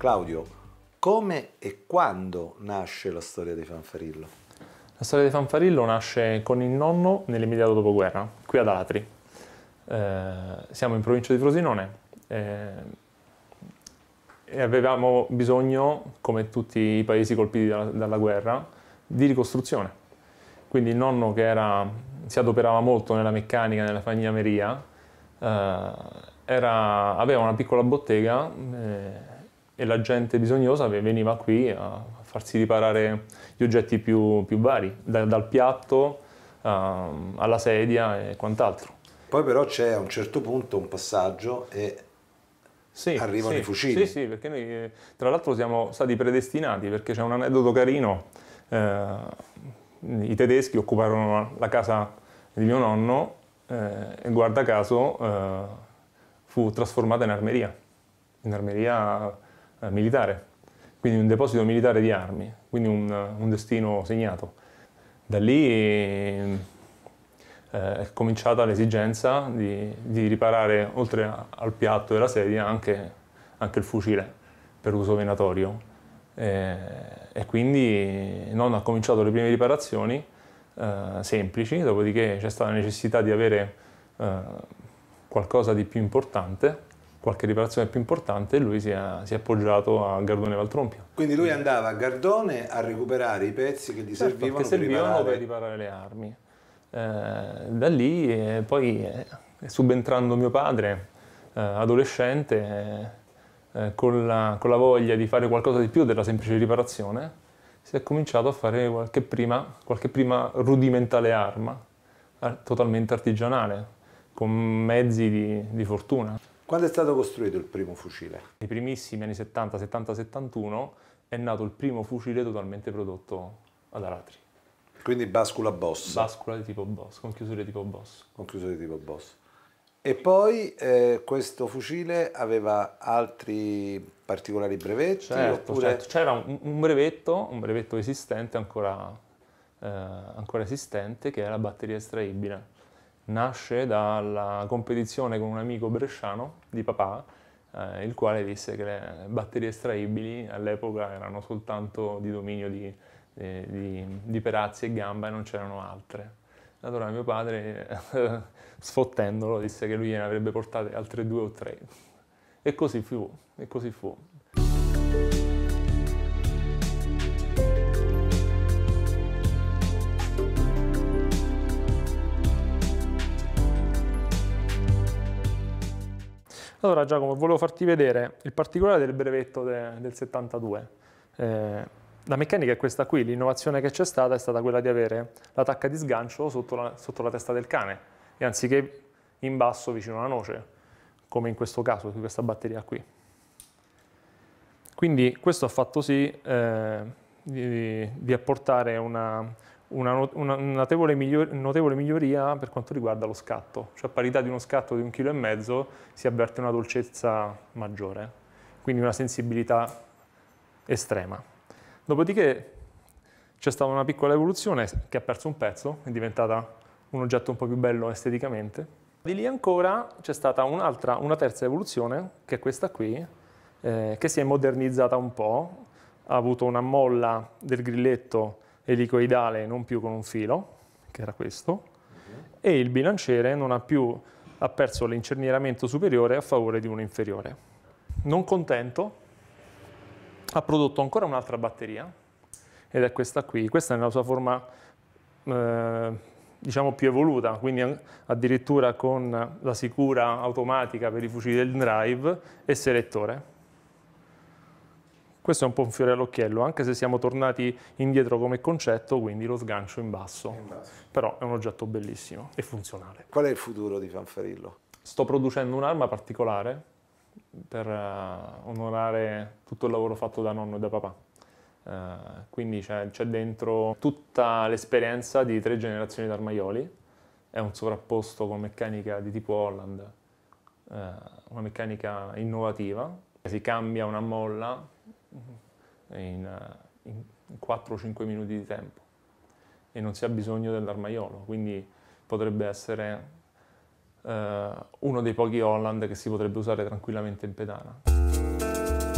Claudio, come e quando nasce la storia di Fanfarillo? La storia di Fanfarillo nasce con il nonno nell'immediato dopoguerra, qui ad Alatri. Eh, siamo in provincia di Frosinone eh, e avevamo bisogno, come tutti i paesi colpiti da, dalla guerra, di ricostruzione. Quindi il nonno che era, si adoperava molto nella meccanica, nella fagnameria, eh, aveva una piccola bottega eh, e la gente bisognosa veniva qui a farsi riparare gli oggetti più, più vari, da, dal piatto um, alla sedia e quant'altro. Poi però c'è a un certo punto un passaggio e sì, arrivano sì, i fucili. Sì, sì, perché noi eh, tra l'altro siamo stati predestinati perché c'è un aneddoto carino. Eh, I tedeschi occuparono la casa di mio nonno eh, e guarda caso eh, fu trasformata in armeria. In armeria eh, militare, quindi un deposito militare di armi, quindi un, eh, un destino segnato. Da lì eh, è cominciata l'esigenza di, di riparare, oltre al piatto della sedia, anche, anche il fucile per uso venatorio. Eh, e quindi nonno ha cominciato le prime riparazioni eh, semplici, dopodiché c'è stata la necessità di avere qualcosa di più importante qualche riparazione più importante e lui si è, si è appoggiato a Gardone Valtrompio. Quindi lui andava a Gardone a recuperare i pezzi che gli certo, servivano, che servivano per, riparare. per riparare le armi. Eh, da lì eh, poi eh, subentrando mio padre, eh, adolescente, eh, eh, con la, con, la, voglia di fare qualcosa di più della semplice riparazione, si è cominciato a fare qualche prima, qualche prima rudimentale arma, totalmente artigianale, con mezzi di, di fortuna. Quando è stato costruito il primo fucile? Nei primissimi anni 70, 70, 71 è nato il primo fucile totalmente prodotto ad Aratri. Quindi bascula Boss. Bascula di tipo Boss, con chiusura di tipo Boss. Con chiusura di tipo Boss. E poi eh, questo fucile aveva altri particolari brevetti? Certo, oppure... certo. c'era un, un, brevetto, un brevetto esistente, ancora, eh, ancora esistente, che è la batteria estraibile. Nasce dalla competizione con un amico bresciano di papà, eh, il quale disse che le batterie estraibili all'epoca erano soltanto di dominio di, eh, di, di Perazzi e Gamba e non c'erano altre. Allora mio padre, sfottendolo, disse che lui ne avrebbe portate altre due o tre. E così fu, e così fu. Allora Giacomo, volevo farti vedere il particolare del brevetto de, del 72. Eh, la meccanica è questa qui, l'innovazione che c'è stata è stata quella di avere la tacca di sgancio sotto la, sotto la testa del cane e anziché in basso vicino alla noce, come in questo caso di questa batteria qui. Quindi questo ha fatto sì eh, di, di, apportare una, una, una notevole, miglior, notevole, miglioria per quanto riguarda lo scatto, cioè a parità di uno scatto di un chilo e mezzo si avverte una dolcezza maggiore, quindi una sensibilità estrema. Dopodiché c'è stata una piccola evoluzione che ha perso un pezzo, è diventata un oggetto un po' più bello esteticamente. Di lì ancora c'è stata un'altra, una terza evoluzione, che è questa qui, eh, che si è modernizzata un po', ha avuto una molla del grilletto elicoidale non più con un filo, che era questo, e il bilanciere non ha più ha perso l'incernieramento superiore a favore di uno inferiore. Non contento, ha prodotto ancora un'altra batteria, ed è questa qui. Questa è nella sua forma eh, diciamo più evoluta, quindi addirittura con la sicura automatica per i fucili del drive e selettore. Questo è un po' un fiore all'occhiello, anche se siamo tornati indietro come concetto, quindi lo sgancio in basso. in basso. Però è un oggetto bellissimo e funzionale. Qual è il futuro di Fanferillo? Sto producendo un'arma particolare per uh, onorare tutto il lavoro fatto da nonno e da papà. Uh, quindi c'è dentro tutta l'esperienza di tre generazioni d'armaioli. è un sovrapposto con meccanica di tipo Holland, eh, una meccanica innovativa, si cambia una molla in, eh, in 4-5 minuti di tempo e non si ha bisogno dell'armaiolo, quindi potrebbe essere eh, uno dei pochi Holland che si potrebbe usare tranquillamente in pedana.